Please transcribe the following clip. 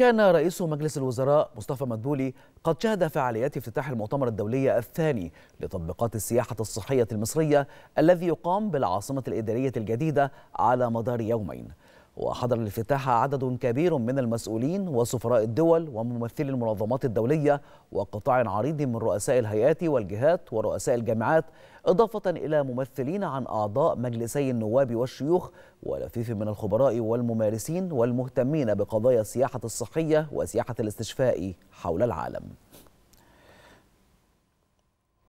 كان رئيس مجلس الوزراء مصطفى مدبولي قد شهد فعاليات افتتاح المؤتمر الدولي الثاني لتطبيقات السياحة الصحية المصرية الذي يقام بالعاصمة الإدارية الجديدة على مدار يومين وحضر الافتتاح عدد كبير من المسؤولين وسفراء الدول وممثلي المنظمات الدولية وقطاع عريض من رؤساء الهيئات والجهات ورؤساء الجامعات إضافة إلى ممثلين عن أعضاء مجلسي النواب والشيوخ ولفيف من الخبراء والممارسين والمهتمين بقضايا السياحة الصحية وسياحة الاستشفاء حول العالم